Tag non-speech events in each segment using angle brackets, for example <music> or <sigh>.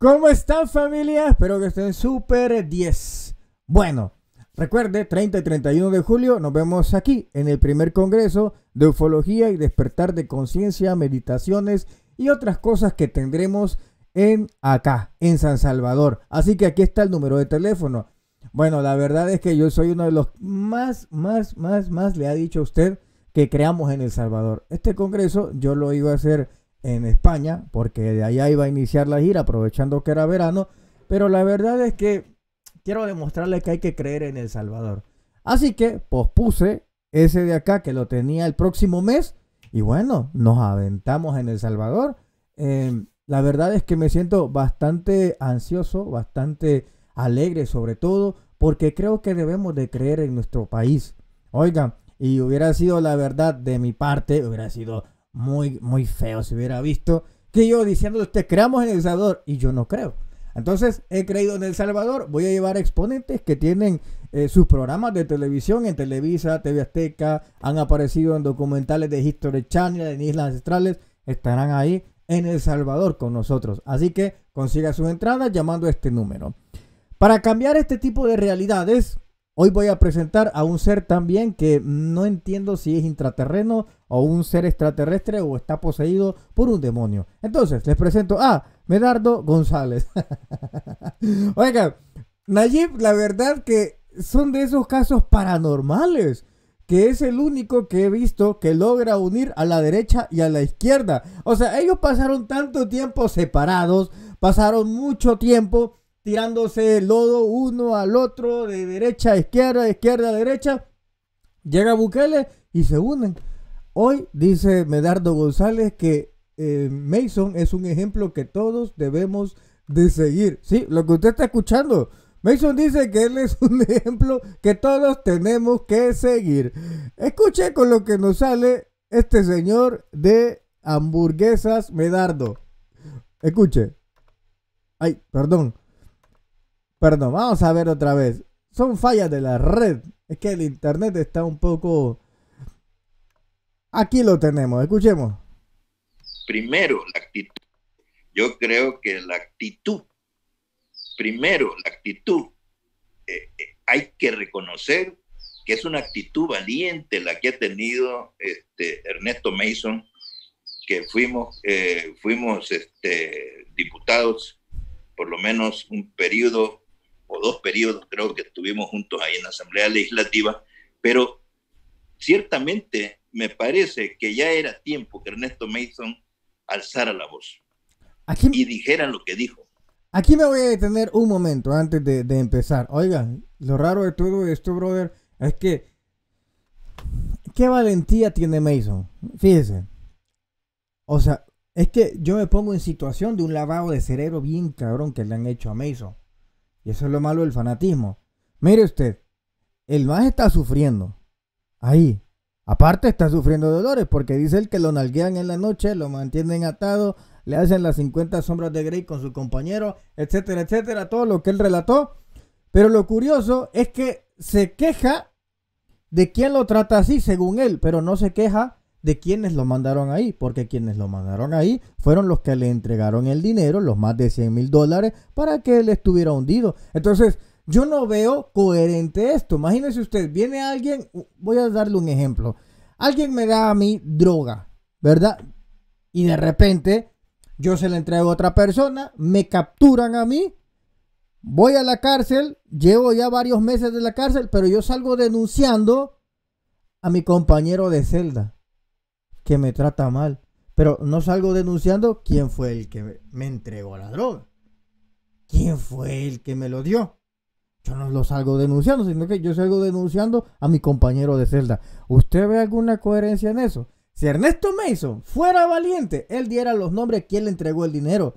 ¿Cómo están familia? Espero que estén súper 10. Bueno, recuerde, 30 y 31 de julio nos vemos aquí en el primer Congreso de Ufología y Despertar de Conciencia, Meditaciones y otras cosas que tendremos en acá, en San Salvador. Así que aquí está el número de teléfono. Bueno, la verdad es que yo soy uno de los más, más, más, más, le ha dicho a usted que creamos en El Salvador. Este Congreso yo lo iba a hacer en España, porque de allá iba a iniciar la gira aprovechando que era verano, pero la verdad es que quiero demostrarle que hay que creer en El Salvador. Así que pospuse ese de acá que lo tenía el próximo mes y bueno, nos aventamos en El Salvador. Em, la verdad es que me siento bastante ansioso, bastante alegre sobre todo, porque creo que debemos de creer en nuestro país. Oigan, y hubiera sido la verdad de mi parte, hubiera sido muy, muy feo si hubiera visto que yo diciendo usted creamos en El Salvador y yo no creo. Entonces he creído en El Salvador, voy a llevar exponentes que tienen eh, sus programas de televisión en Televisa, TV Azteca, han aparecido en documentales de History Channel, en Islas Ancestrales, estarán ahí en El Salvador con nosotros. Así que consiga sus entradas llamando a este número. Para cambiar este tipo de realidades, Hoy voy a presentar a un ser también que no entiendo si es intraterreno o un ser extraterrestre o está poseído por un demonio. Entonces, les presento a Medardo González. <laughs> Oiga, Nayib, la verdad que son de esos casos paranormales, que es el único que he visto que logra unir a la derecha y a la izquierda. O sea, ellos pasaron tanto tiempo separados, pasaron mucho tiempo tirándose lodo uno al otro, de derecha a izquierda, de izquierda a derecha. Llega Bukele y se unen. Hoy dice Medardo González que eh, Mason es un ejemplo que todos debemos de seguir. Sí, lo que usted está escuchando. Mason dice que él es <laughs> un ejemplo que todos tenemos que seguir. Escuche con lo que nos sale este señor de hamburguesas Medardo. Escuche. Ay, perdón. Perdón, vamos a ver otra vez. Son fallas de la red. Es que el internet está un poco... Aquí lo tenemos, escuchemos. Primero, la actitud. Yo creo que la actitud, primero, la actitud, eh, eh, hay que reconocer que es una actitud valiente la que ha tenido este, Ernesto Mason, que fuimos, eh, fuimos este, diputados por lo menos un periodo o dos periodos creo que estuvimos juntos ahí en la Asamblea Legislativa, pero ciertamente me parece que ya era tiempo que Ernesto Mason alzara la voz y dijera lo que dijo. Aquí me voy a detener un momento antes de, empezar. Oigan, lo raro de todo esto, brother, es que qué valentía tiene Mason. Fíjese. O sea, es que yo me pongo en situación de un lavado de cerebro bien cabrón que le han hecho a Mason. Y eso es lo malo del fanatismo. Mire usted, el más está sufriendo. Ahí. Aparte está sufriendo dolores porque dice él que lo nalguean en la noche, lo mantienen atado, le hacen las 50 sombras de Grey con su compañero, etcétera, etcétera, todo lo que él relató. Pero lo curioso es que se queja de quién lo trata así, según él, pero no se queja de quienes lo mandaron ahí, porque quienes lo mandaron ahí fueron los que le entregaron el dinero, los más de 100 mil dólares, para que él estuviera hundido. Entonces, yo no veo coherente esto. Imagínese usted, viene alguien, voy a darle un ejemplo. Alguien me da a mí droga, ¿verdad? Y de repente yo se la entrego a otra persona, me capturan a mí, voy a la cárcel, llevo ya varios meses de la cárcel, pero yo salgo denunciando a mi compañero de celda que me trata mal. Pero no salgo denunciando quién fue el que me entregó la droga. ¿Quién fue el que me lo dio? Yo no lo salgo denunciando, sino que yo salgo denunciando a mi compañero de celda. ¿Usted ve alguna coherencia en eso? Si Ernesto Mason fuera valiente, él diera los nombres quién le entregó el dinero.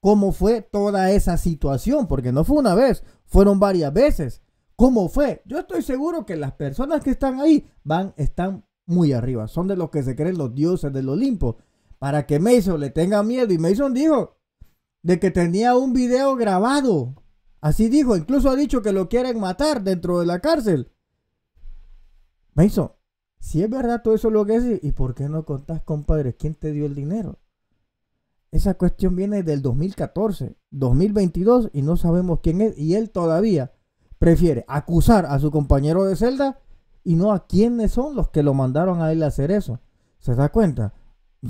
¿Cómo fue toda esa situación? Porque no fue una vez, fueron varias veces. ¿Cómo fue? Yo estoy seguro que las personas que están ahí van, están muy arriba. Son de los que se creen los dioses del Olimpo. Para que Mason le tenga miedo. Y Mason dijo de que tenía un video grabado. Así dijo. Incluso ha dicho que lo quieren matar dentro de la cárcel. Mason, si es verdad todo eso lo que dice ¿y por qué no contás, compadre, quién te dio el dinero? Esa cuestión viene del 2014, 2022 y no sabemos quién es. Y él todavía prefiere acusar a su compañero de celda y no a quiénes son los que lo mandaron a él a hacer eso. ¿Se da cuenta?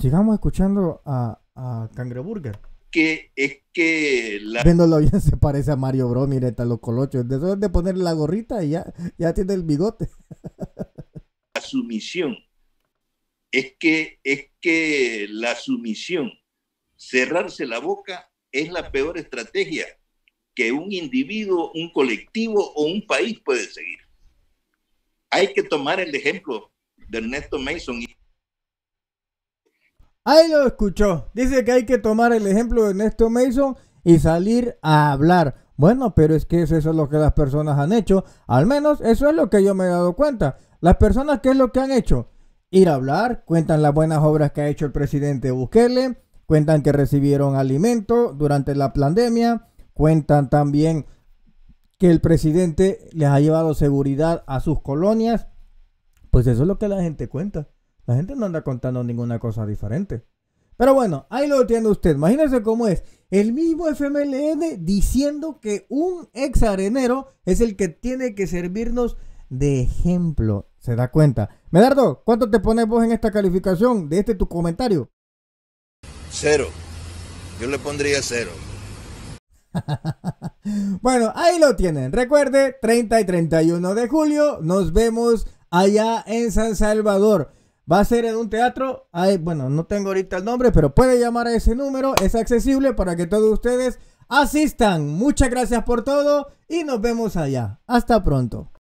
Sigamos escuchando a, a Cangreburger. Que es que la... Viéndolo bien <laughs> se parece a Mario Bro, mire, está los colochos. De de poner la gorrita y ya, ya tiene el bigote. la sumisión. Es que, es que la sumisión, cerrarse la boca, es la peor estrategia que un individuo, un colectivo o un país puede seguir hay que tomar el ejemplo de Ernesto Mason. Ahí lo escuchó. Dice que hay que tomar el ejemplo de Ernesto Mason y salir a hablar. Bueno, pero es que eso, es lo que las personas han hecho. Al menos eso es lo que yo me he dado cuenta. Las personas, ¿qué es lo que han hecho? Ir a hablar, cuentan las buenas obras que ha hecho el presidente Bukele, cuentan que recibieron alimento durante la pandemia, cuentan también que el presidente les ha llevado seguridad a sus colonias, pues eso es lo que la gente cuenta. La gente no anda contando ninguna cosa diferente. Pero bueno, ahí lo tiene usted. imagínese cómo es. El mismo FMLN diciendo que un ex arenero es el que tiene que servirnos de ejemplo. ¿Se da cuenta? Medardo, ¿cuánto te pones vos en esta calificación de este tu comentario? Cero. Yo le pondría cero. <laughs> bueno, ahí lo tienen. Recuerde, 30 y 31 de julio nos vemos allá en San Salvador. Va a ser en un teatro. bueno, no tengo ahorita el nombre, pero puede llamar a ese número. Es accesible para que todos ustedes asistan. Muchas gracias por todo y nos vemos allá. Hasta pronto.